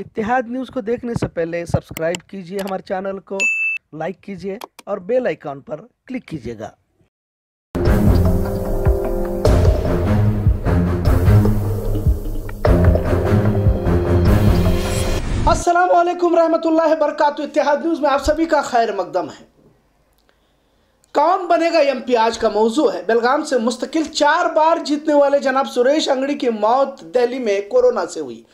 इतिहाद news को देखने से पहले सब्सक्राइब कीजिए हमारे चैनल को लाइक कीजिए और बेल आइकॉन पर क्लिक कीजिएगा असलम रहमतुल्लाह बरकत इतिहाद न्यूज़ में आप सभी का खैर मकदम है कौन बनेगा एम पी आज का मौजू है बेलगाम से मुस्तकिल चार बार जीतने वाले जनाब सुरेश अंगड़ी की मौत दिल्ली में कोरोना से हुई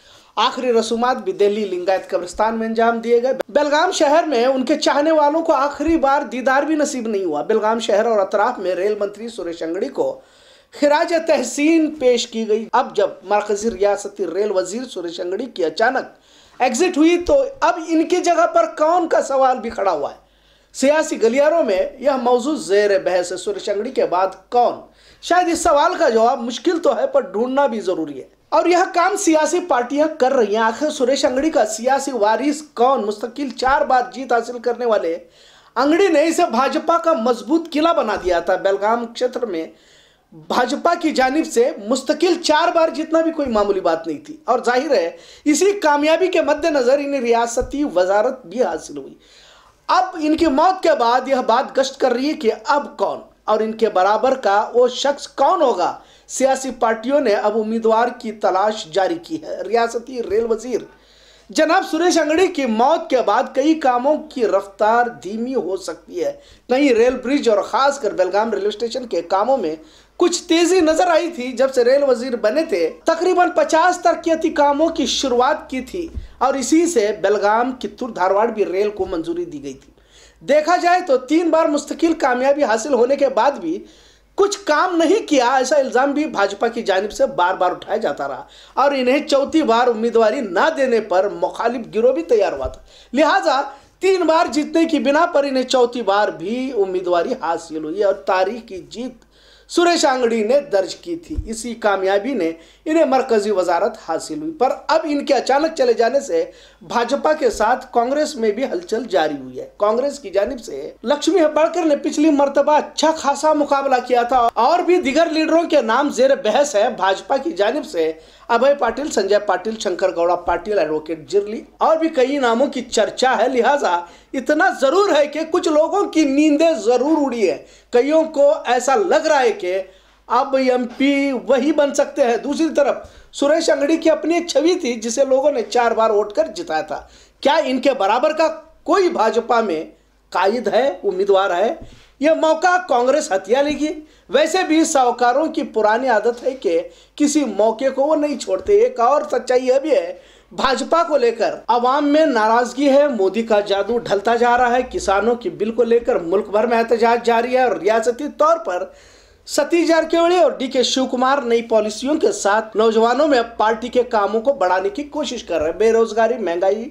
आखिरी रसूमात भी दिल्ली लिंगायत कब्रिस्तान में अंजाम दिए गए बेलगाम शहर में उनके चाहने वालों को आखिरी बार दीदार भी नसीब नहीं हुआ बेलगाम शहर और अतराफ में रेल मंत्री सुरेश अंगड़ी को खराज तहसीन पेश की गई अब जब मरकजी रियासती रेल वजीर सुरेश अंगड़ी की अचानक एग्जिट हुई तो अब इनकी जगह पर कौन का सवाल भी खड़ा हुआ है सियासी गलियारों में यह मौजू जेर बहस है सुरेश अंगड़ी के बाद कौन शायद इस सवाल का जवाब मुश्किल तो है पर ढूंढना भी ज़रूरी है और यह काम सियासी पार्टियां कर रही हैं आखिर सुरेश अंगड़ी का सियासी वारिस कौन मुस्तकिल चार बार जीत हासिल करने वाले अंगड़ी ने इसे भाजपा का मजबूत किला बना दिया था बेलगाम क्षेत्र में भाजपा की जानब से मुस्तकिल चार बार जितना भी कोई मामूली बात नहीं थी और जाहिर है इसी कामयाबी के मद्देनज़र इन्हें रियासती वजारत भी हासिल हुई अब इनकी मौत के बाद यह बात गश्त कर रही है कि अब कौन और इनके बराबर का वो शख्स कौन होगा सियासी पार्टियों ने अब उम्मीदवार की तलाश जारी की है रियासती रेल वजीर जनाब सुरेश अंगड़ी की मौत के बाद कई कामों की रफ्तार धीमी हो सकती है कई रेल ब्रिज और खासकर बेलगाम रेलवे स्टेशन के कामों में कुछ तेजी नजर आई थी जब से रेल वजीर बने थे तकरीबन 50 तक के अति कामों की शुरुआत की थी और इसी से बेलगाम कित्तूर धारवाड़ भी रेल को मंजूरी दी गई थी देखा जाए तो तीन बार मुस्तकिल कामयाबी हासिल होने के बाद भी कुछ काम नहीं किया ऐसा इल्ज़ाम भी भाजपा की जानब से बार बार उठाया जाता रहा और इन्हें चौथी बार उम्मीदवारी ना देने पर मुखालिफ गिरोह भी तैयार हुआ था लिहाजा तीन बार जीतने की बिना पर इन्हें चौथी बार भी उम्मीदवारी हासिल हुई और तारीख की जीत सुरेश आंगड़ी ने दर्ज की थी इसी कामयाबी ने इन्हें मरकजी वजारत हासिल हुई पर अब इनके अचानक चले जाने से भाजपा के साथ कांग्रेस में भी हलचल जारी हुई है कांग्रेस की जानब से लक्ष्मी हब्बाड़कर ने पिछली मरतबा अच्छा खासा मुकाबला किया था और भी दिगर लीडरों के नाम जेर बहस है भाजपा की जानब से अभय पाटिल संजय पाटिल शंकर गौड़ा पाटिल एडवोकेट जिरली और भी कई नामों की चर्चा है लिहाजा इतना ज़रूर है कि कुछ लोगों की नींदें ज़रूर उड़ी है कईयों को ऐसा लग रहा है कि अब एमपी वही बन सकते हैं दूसरी तरफ सुरेश अंगड़ी की अपनी एक छवि थी जिसे लोगों ने चार बार वोट कर जिताया था क्या इनके बराबर का कोई भाजपा में कायद है उम्मीदवार है यह मौका कांग्रेस हथिया लेगी वैसे भी साहूकारों की पुरानी आदत है कि किसी मौके को वो नहीं छोड़ते एक और सच्चाई यह भी है भाजपा को लेकर आवाम में नाराजगी है मोदी का जादू ढलता जा रहा है किसानों के बिल को लेकर मुल्क भर में एहतजाज जारी है और रियासती तौर पर सतीश जारकेवाड़ी और डी के शिव कुमार नई पॉलिसियों के साथ नौजवानों में अब पार्टी के कामों को बढ़ाने की कोशिश कर रहे हैं बेरोजगारी महंगाई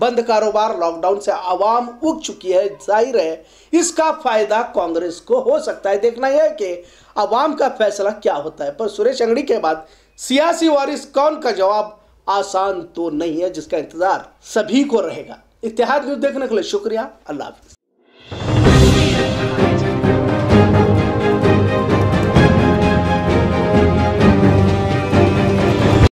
बंद कारोबार लॉकडाउन से आवाम उग चुकी है जाहिर है इसका फायदा कांग्रेस को हो सकता है देखना यह है कि आवाम का फैसला क्या होता है पर सुरेश अंगड़ी के बाद सियासी वारिस कौन का जवाब आसान तो नहीं है जिसका इंतजार सभी को रहेगा इतिहाद न्यूज देखने के लिए शुक्रिया अल्लाह हाफिज